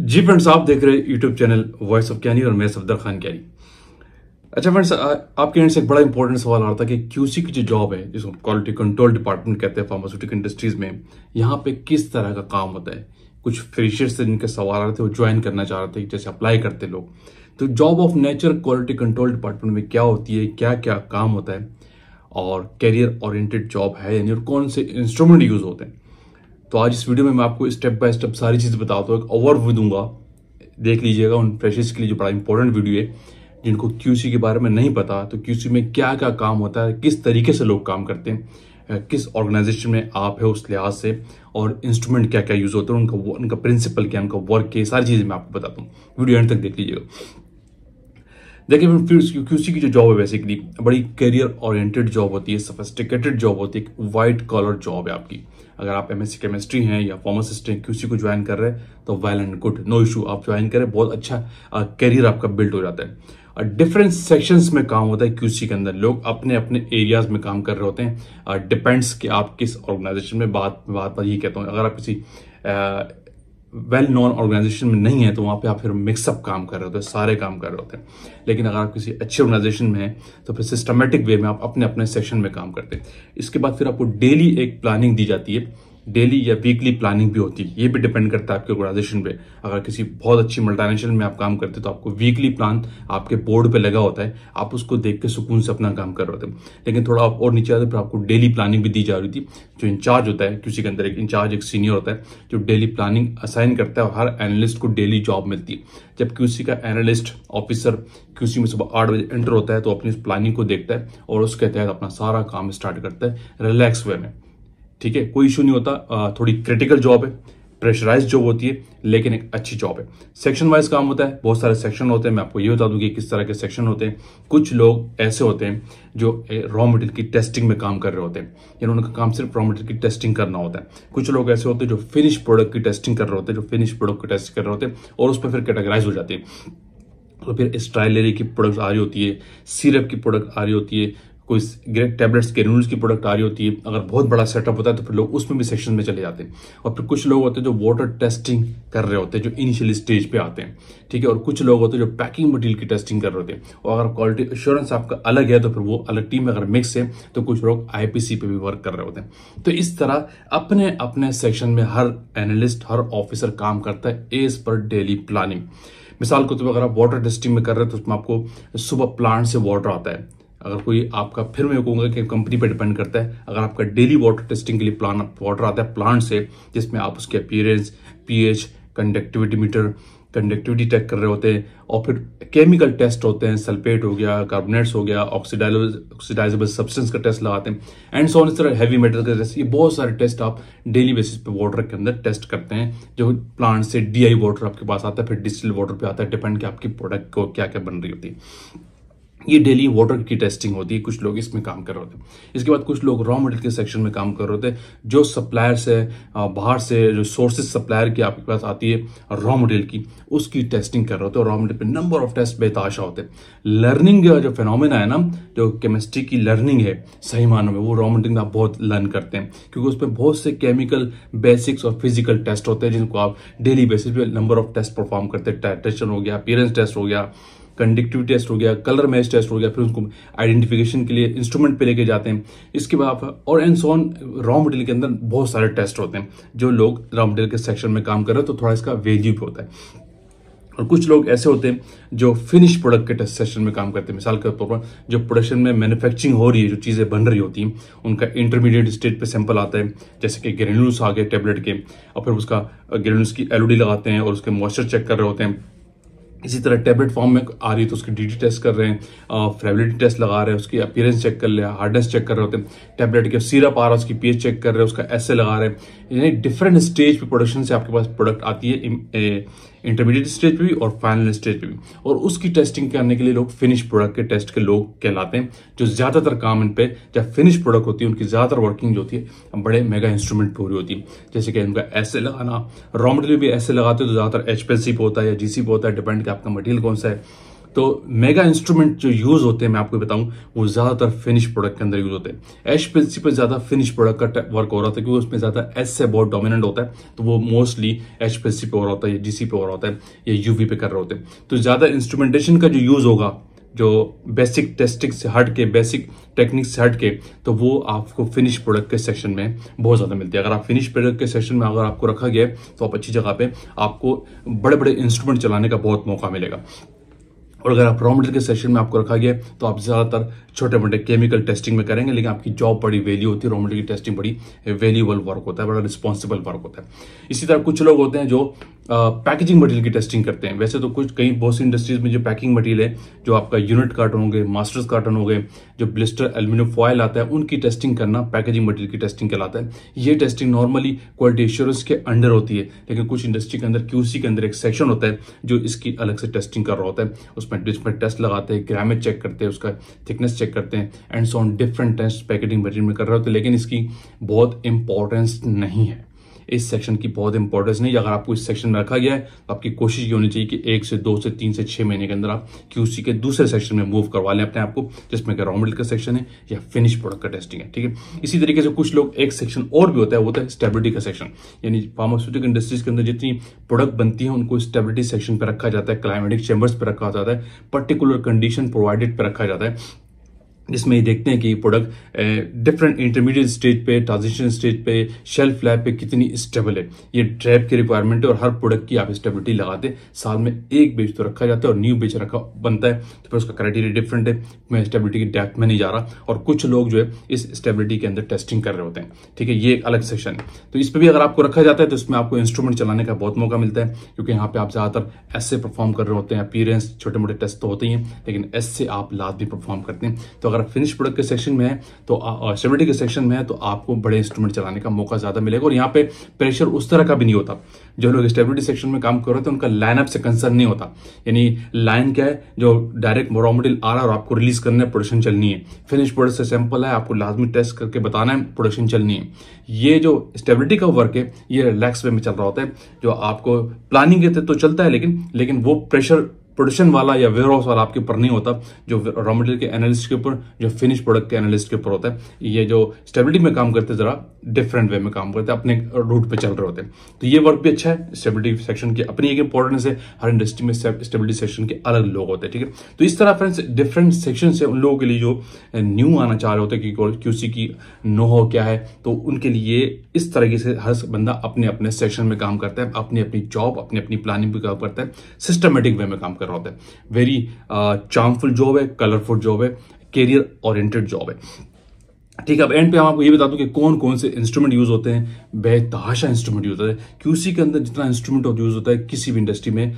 जी friends आप देख रहे हैं यूट्यूब चैनल वॉइस ऑफ कैनी और मैं सफदर खान कैनी अच्छा फ्रेंड्स आपके एंड से एक बड़ा इंपॉर्टेंट सवाल आ रहा था कि क्यूसी की जो जॉब है जिसको क्वालिटी कंट्रोल डिपार्टमेंट कहते हैं फार्मास्यूटिकल इंडस्ट्रीज में यहाँ पे किस तरह का काम होता है कुछ फ्रेशर्स से जिनके सवाल आ रहे थे वो ज्वाइन करना चाह रहे थे जैसे अप्लाई करते लोग तो job of nature quality control department में क्या होती है क्या क्या काम होता है और कैरियर ओरिएंटेड जॉब है यानी और कौन से इंस्ट्रूमेंट यूज होते हैं तो आज इस वीडियो में मैं आपको स्टेप बाय स्टेप सारी चीज़ बताता हूँ एक ओवरव्यू दूंगा देख लीजिएगा उन फ्रेशर्स के लिए जो बड़ा इंपॉर्टेंट वीडियो है जिनको क्यूसी के बारे में नहीं पता तो क्यूसी में क्या क्या काम होता है किस तरीके से लोग काम करते हैं किस ऑर्गेनाइजेशन में आप है उस लिहाज से और इंस्ट्रूमेंट क्या क्या यूज़ होते हैं उनका उनका प्रिंसिपल क्या उनका वर्क क्या सारी चीज़ें मैं आपको बताता हूँ वीडियो एंड तक देख लीजिएगा देखिए फिर क्यूसी की जो जॉब है बेसिकली बड़ी करियर ओरिएंटेड जॉब होती है सफेस्टिकेटेड जॉब होती है एक वाइट कॉलर जॉब है आपकी अगर आप एमएससी केमिस्ट्री हैं या फार्मासिस्ट हैं क्यूसी को ज्वाइन कर रहे हैं तो well and good no issue आप ज्वाइन करें बहुत अच्छा करियर आपका बिल्ड हो जाता है डिफरेंट सेक्शंस में काम होता है क्यूसी के अंदर लोग अपने अपने एरियाज में काम कर रहे होते हैं डिपेंड्स कि आप किस ऑर्गेनाइजेशन में बात बात पर ये कहता हूँ अगर आप किसी वेल नॉन ऑर्गेनाइजेशन में नहीं है तो वहाँ पे आप फिर मिक्सअप काम कर रहे होते हैं सारे काम कर रहे होते हैं लेकिन अगर आप किसी अच्छे ऑर्गेनाइजेशन में हैं तो फिर सिस्टमेटिक वे में आप अपने अपने सेक्शन में काम करते हैं इसके बाद फिर आपको डेली एक प्लानिंग दी जाती है डेली या वीकली प्लानिंग भी होती है ये भी डिपेंड करता है आपके ऑर्गेनाइजेशन पे अगर किसी बहुत अच्छी मल्टीनेशनल में आप काम करते हैं तो आपको वीकली प्लान आपके बोर्ड पे लगा होता है आप उसको देख के सुकून से अपना काम कर रहे होते लेकिन थोड़ा आप और नीचे आते फिर आपको डेली प्लानिंग भी दी जा रही थी जो इंचार्ज होता है किसी के अंदर एक इंचार्ज एक सीनियर होता है जो डेली प्लानिंग असाइन करता है और हर एनालिस्ट को डेली जॉब मिलती है जब क्यूसी का एनालिस्ट ऑफिसर क्यूसी में सुबह आठ बजे एंटर होता है तो अपनी प्लानिंग को देखता है और उसके तहत अपना सारा काम स्टार्ट करता है रिलैक्स वे में ठीक है कोई इशू नहीं होता थोड़ी क्रिटिकल जॉब है प्रेशराइज जॉब होती है लेकिन एक अच्छी जॉब है सेक्शन वाइज काम होता है बहुत सारे सेक्शन होते हैं मैं आपको ये बता दूं कि किस तरह के सेक्शन होते हैं कुछ लोग ऐसे होते हैं जो रॉ मटेरियल की टेस्टिंग में काम कर रहे होते हैं यानी उनका काम सिर्फ रॉ मटेरियल की टेस्टिंग करना होता है कुछ लोग ऐसे होते हैं जो फिनिश प्रोडक्ट की टेस्टिंग कर रहे होते हैं जो फिनिश प्रोडक्ट की टेस्टिंग कर रहे होते हैं और उस पर फिर कैटेगराइज हो जाते हैं तो फिर स्ट्राइलरी की प्रोडक्ट आ रही होती है सिरप की प्रोडक्ट आ रही होती है कोई ग्रेट टैबलेट्स के रूल्स की प्रोडक्ट आ रही होती है अगर बहुत बड़ा सेटअप होता है तो फिर लोग उसमें भी सेक्शन में चले जाते हैं और फिर कुछ लोग होते हैं जो वाटर टेस्टिंग कर रहे होते हैं जो इनिशियल स्टेज पे आते हैं ठीक है और कुछ लोग होते हैं जो पैकिंग मटेरियल की टेस्टिंग कर रहे होते हैं और अगर क्वालिटी एश्योरेंस आपका अलग है तो फिर वो अलग टीम अगर मिक्स है तो कुछ लोग आईपीसी पे भी वर्क कर रहे होते हैं तो इस तरह अपने अपने सेक्शन में हर एनालिस्ट हर ऑफिसर काम करता है एज पर डेली प्लानिंग मिसाल के तौर पर अगर आप वाटर टेस्टिंग में कर रहे हैं तो उसमें आपको सुबह प्लांट से वाटर आता है अगर कोई आपका फिर मैं कहूँगा कि कंपनी पर डिपेंड करता है अगर आपका डेली वाटर टेस्टिंग के लिए प्लान वाटर आता है प्लांट से जिसमें आप उसके appearance pH conductivity meter conductivity check कर रहे होते हैं और फिर केमिकल टेस्ट होते हैं सल्फेट हो गया कार्बोनेट्स हो गया ऑक्सीडाइजेबल सब्सटेंस का टेस्ट लगाते हैं एंड सो इस तरह हैवी मेटल का टेस्ट ये बहुत सारे टेस्ट आप डेली बेसिस पे वाटर के अंदर टेस्ट करते हैं जो प्लांट से डीआई वाटर आपके पास आता है फिर डिजिटल वाटर पे आता है डिपेंड कि आपकी प्रोडक्ट को क्या क्या बन रही होती है ये डेली वाटर की टेस्टिंग होती है कुछ लोग इसमें काम कर रहे होते हैं इसके बाद कुछ लोग रॉ मटेरियल के सेक्शन में काम कर रहे होते हैं जो सप्लायर्स है बाहर से जो सोर्सेज सप्लायर की आपके पास आती है रॉ मटेरियल की उसकी टेस्टिंग कर रहे होते हैं रॉ मटेरियल पे नंबर ऑफ टेस्ट बेताशा होते हैं लर्निंग जो फेनोमिना है ना जो केमिस्ट्री की लर्निंग है सही मानों में वो रॉ मटेरियल आप बहुत लर्न करते हैं क्योंकि उसमें बहुत से केमिकल बेसिक्स और फिजिकल टेस्ट होते हैं जिनको आप डेली बेसिस पे नंबर ऑफ टेस्ट परफॉर्म करते हैं टेंशन हो गया अपीयरेंस टेस्ट हो गया कंडक्टिव टेस्ट हो गया कलर मैच टेस्ट हो गया फिर उसको आइडेंटिफिकेशन के लिए इंस्ट्रूमेंट पे लेके जाते हैं इसके बाद और एंड रॉ मटेरियल के अंदर बहुत सारे टेस्ट होते हैं जो लोग रॉ मटेरियल के सेक्शन में काम कर रहे हैं तो थोड़ा इसका वैल्यू भी होता है और कुछ लोग ऐसे होते हैं जो फिनिश प्रोडक्ट के टेस्ट सेशन में काम करते हैं मिसाल के तौर पर जो प्रोडक्शन में मैन्युफैक्चरिंग हो रही है जो चीज़ें बन रही होती हैं उनका इंटरमीडिएट स्टेज पे सैंपल आता है जैसे कि ग्रेनुल्स आ गए टेबलेट के और फिर उसका ग्रेनुल्स की एलईडी लगाते हैं और उसके मॉइस्चर चेक कर रहे होते हैं इसी तरह टेबलेट फॉर्म में आ रही है तो उसकी डी टेस्ट कर रहे हैं फेबिलिटी टेस्ट लगा रहे हैं उसकी अपीयरेंस चेक कर रहे हैं हार्डनेस चेक कर रहे होते हैं टेबलेट के सीरप आ रहा है उसकी पीएच चेक कर रहे हैं उसका एस लगा रहे हैं यानी डिफरेंट स्टेज पे प्रोडक्शन से आपके पास प्रोडक्ट आती है इंटरमीडिएट स्टेज पे भी और फाइनल स्टेज पे भी और उसकी टेस्टिंग करने के लिए लोग फिनिश प्रोडक्ट के टेस्ट के लोग कहलाते हैं जो ज़्यादातर काम इन पर जब फिनिश प्रोडक्ट होती है उनकी ज़्यादातर वर्किंग जो होती है बड़े मेगा इंस्ट्रूमेंट पूरी होती है जैसे कि उनका ऐसे लगाना रॉ मटेरियल भी ऐसे लगाते हो तो ज़्यादातर एच पे होता है या जी पे होता है डिपेंड कि आपका मटेरियल कौन सा है तो मेगा इंस्ट्रूमेंट जो यूज होते हैं मैं आपको बताऊं वो ज्यादातर फिनिश प्रोडक्ट के अंदर यूज होते हैं एश पेल्सी पर ज्यादा फिनिश प्रोडक्ट का वर्क हो रहा था क्योंकि उसमें ज्यादा एस से बहुत डोमिनेंट होता है तो वो मोस्टली एच पेल्सी पे हो रहा होता है या जीसी पे हो रहा होता है या यूवी पे कर रहे होते हैं तो ज्यादा इंस्ट्रूमेंटेशन का जो यूज होगा जो बेसिक टेस्टिंग से हट के बेसिक टेक्निक से हट के तो वो आपको फिनिश प्रोडक्ट के सेक्शन में बहुत ज़्यादा मिलती है अगर आप फिनिश प्रोडक्ट के सेक्शन में अगर आपको रखा गया है तो आप अच्छी जगह पे आपको बड़े बड़े इंस्ट्रूमेंट चलाने का बहुत मौका मिलेगा और अगर आप रॉ मटेरियल के सेशन में आपको रखा गया तो आप ज़्यादातर छोटे मोटे केमिकल टेस्टिंग में करेंगे लेकिन आपकी जॉब बड़ी वैल्यू होती है रॉ मटेरियल की टेस्टिंग बड़ी वैल्यूबल वर्क होता है बड़ा रिस्पॉन्सिबल वर्क होता है इसी तरह कुछ लोग होते हैं जो पैकेजिंग uh, मटेरियल की टेस्टिंग करते हैं वैसे तो कुछ कई बहुत सी इंडस्ट्रीज में जो पैकिंग मटेरियल है जो आपका यूनिट कार्टन हो गए मास्टर्स कार्टन हो गए जो ब्लिस्टर एल्यूमिनियम फॉयल आता है उनकी टेस्टिंग करना पैकेजिंग मटेरियल की टेस्टिंग कहलाता है ये टेस्टिंग नॉर्मली क्वालिटी एश्योरेंस के अंडर होती है लेकिन कुछ इंडस्ट्री के अंदर क्यूसी के अंदर एक सेक्शन होता है जो इसकी अलग से टेस्टिंग कर रहा होता है उस उसमें डिश पर टेस्ट लगाते हैं ग्रामेज चेक करते हैं उसका थिकनेस चेक करते हैं and so on different test packaging material में कर रहे होते लेकिन इसकी बहुत इंपॉर्टेंस नहीं है इस सेक्शन की बहुत इंपॉर्टेंस नहीं अगर आपको इस सेक्शन में रखा गया है तो आपकी कोशिश ये होनी चाहिए कि एक से दो से तीन से छह महीने के अंदर आप क्यूसी के दूसरे सेक्शन में मूव करवा लें अपने आपको जिसमें कि रॉ का सेक्शन है या फिनिश प्रोडक्ट का टेस्टिंग है ठीक है इसी तरीके से कुछ लोग एक सेक्शन और भी होता है वो होता है स्टेबिलिटी का सेक्शन यानी फार्मास्यूटिकल इंडस्ट्रीज के अंदर जितनी प्रोडक्ट बनती है उनको स्टेबिलिटी सेक्शन पर रखा जाता है क्लाइमेटिक चैम्बर्स पर रखा जाता है पर्टिकुलर कंडीशन प्रोवाइडेड पर रखा जाता है जिसमें ये देखते हैं कि प्रोडक्ट डिफरेंट इंटरमीडिएट स्टेज पे ट्रांजिशन स्टेज पे शेल्फ लाइफ पे कितनी स्टेबल है ये ट्रैप की रिक्वायरमेंट है और हर प्रोडक्ट की आप स्टेबिलिटी लगाते साल में एक बेच तो रखा जाता है और न्यू बेच रखा बनता है तो फिर उसका क्राइटेरिया डिफरेंट है मैं स्टेबिलिटी की डेप्थ में नहीं जा रहा और कुछ लोग जो है इस स्टेबिलिटी के अंदर टेस्टिंग कर रहे होते हैं ठीक है ये एक अलग सेक्शन है तो इस पर भी अगर आपको रखा जाता है तो इसमें आपको इंस्ट्रूमेंट चलाने का बहुत मौका मिलता है क्योंकि यहाँ पे आप ज़्यादातर एस से परफॉर्म कर रहे होते हैं अपीरेंस छोटे मोटे टेस्ट तो होते ही हैं लेकिन एस से आप लाद भी परफॉर्म करते हैं तो अगर फिनिश प्रोडक्ट के सेक्शन में है तो सेवेंटी के सेक्शन में है तो आपको बड़े इंस्ट्रूमेंट चलाने का मौका ज़्यादा मिलेगा और यहाँ पे प्रेशर उस तरह का भी नहीं होता जो लोग स्टेबिलिटी सेक्शन में काम कर रहे थे उनका लाइनअप से कंसर्न नहीं होता यानी लाइन क्या है जो डायरेक्ट रॉ मटेरियल आ रहा है और आपको रिलीज करना है प्रोडक्शन चलनी है फिनिश प्रोडक्ट से सैंपल है आपको लाजमी टेस्ट करके बताना है प्रोडक्शन चलनी है ये जो स्टेबिलिटी का वर्क है ये रिलैक्स वे में चल रहा होता है जो आपको प्लानिंग के तो चलता है लेकिन लेकिन वो प्रेशर प्रोडक्शन वाला या वेयर हाउस वाला आपके ऊपर नहीं होता जो रॉ मटेरियल के एनालिस्ट के ऊपर जो फिनिश प्रोडक्ट के एनालिस्ट के ऊपर होता है ये जो स्टेबिलिटी में काम करते जरा डिफरेंट वे में काम करते हैं अपने रूट पे चल रहे होते हैं तो ये वर्क भी अच्छा है स्टेबिलिटी सेक्शन की अपनी एक इंपॉर्टेंस है हर इंडस्ट्री में स्टेबिलिटी सेक्शन के अलग लोग होते हैं ठीक है तो इस तरह फ्रेंड्स डिफरेंट सेक्शन से उन लोगों के लिए जो न्यू आना चाह रहे होते हैं कि क्यूसी की नो हो क्या है तो उनके लिए इस तरीके से हर बंदा अपने अपने सेक्शन में काम करता है अपनी अपनी जॉब अपनी अपनी प्लानिंग भी काम करता है सिस्टमेटिक वे में काम कर रहा होता हैं वेरी चार्मफुल जॉब है कलरफुल जॉब uh, है कैरियर ओरिएंटेड जॉब है ठीक है अब एंड पे हम आपको ये बता दूं कि कौन कौन से इंस्ट्रूमेंट यूज होते हैं बेतहाशा इंस्ट्रूमेंट यूज होता है क्यूसी के अंदर जितना इंस्ट्रूमेंट यूज होता है किसी भी इंडस्ट्री में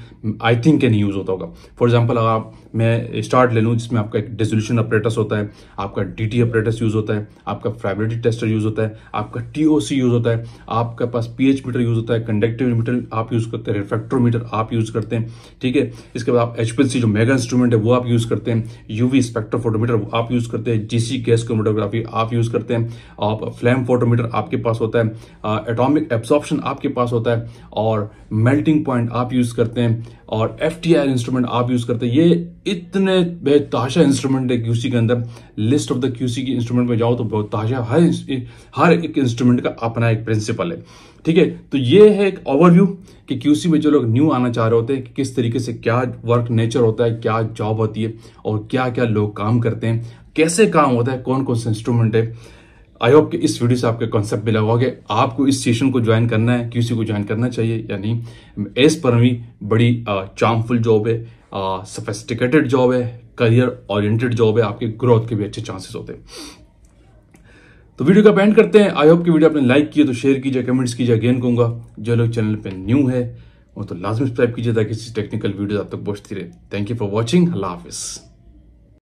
आई थिंक के नहीं यूज होता होगा फॉर एग्जाम्पल अगर आप मैं स्टार्ट ले लूँ जिसमें आपका एक डिजोल्यूशन अपरेटस होता है आपका डी टी अपरेटस यूज होता है आपका फ्रेबिलिटी टेस्टर यूज होता है आपका टी ओ सी यूज होता है आपके पास पी एच मीटर यूज होता है कंडक्टिव मीटर आप यूज करते हैं रिफ्रैक्ट्रोमीटर आप यूज करते हैं ठीक है इसके बाद आप एच पी सी जो मेगा इंस्ट्रूमेंट है वो आप यूज करते हैं यूवी स्पेक्ट्रोफोटोमीटर आप यूज करते हैं जीसी गैस क्रोमोटोग्राफी आप यूज़ करते हैं आप फ्लैम फोटोमीटर आपके पास होता है एटॉमिक एब्जॉर्प्शन आपके पास होता है और मेल्टिंग पॉइंट आप यूज़ करते हैं और एफ इंस्ट्रूमेंट आप यूज़ करते हैं ये इतने बेताशा इंस्ट्रूमेंट है क्यूसी के अंदर लिस्ट ऑफ द क्यूसी के इंस्ट्रूमेंट में जाओ तो बेतहाशा हर हर एक इंस्ट्रूमेंट का अपना एक प्रिंसिपल है ठीक है तो ये है एक ओवरव्यू कि क्यूसी में जो लोग न्यू आना चाह रहे होते हैं कि किस तरीके से क्या वर्क नेचर होता है क्या जॉब होती है और क्या क्या लोग काम करते हैं कैसे काम होता है कौन कौन से इंस्ट्रूमेंट है आई होप कि इस वीडियो से आपके कॉन्सेप्ट मिला होगा कि आपको इस सेशन को ज्वाइन करना है क्यूसी को ज्वाइन करना चाहिए या नहीं एस भी बड़ी चार्मफुल जॉब है सफेस्टिकेटेड जॉब है करियर ओरिएंटेड जॉब है आपके ग्रोथ के भी अच्छे चांसेस होते हैं तो वीडियो का एंड करते हैं आई होप की वीडियो आपने लाइक किया तो शेयर कीजिए कमेंट्स कीजिए अगेन कहूंगा जो लोग चैनल पर न्यू है वो तो लाजमी सब्सक्राइब कीजिए ताकि टेक्निकल वीडियो आप तक पहुंचती रहे थैंक यू फॉर वॉचिंग अल्लाह हाफिज़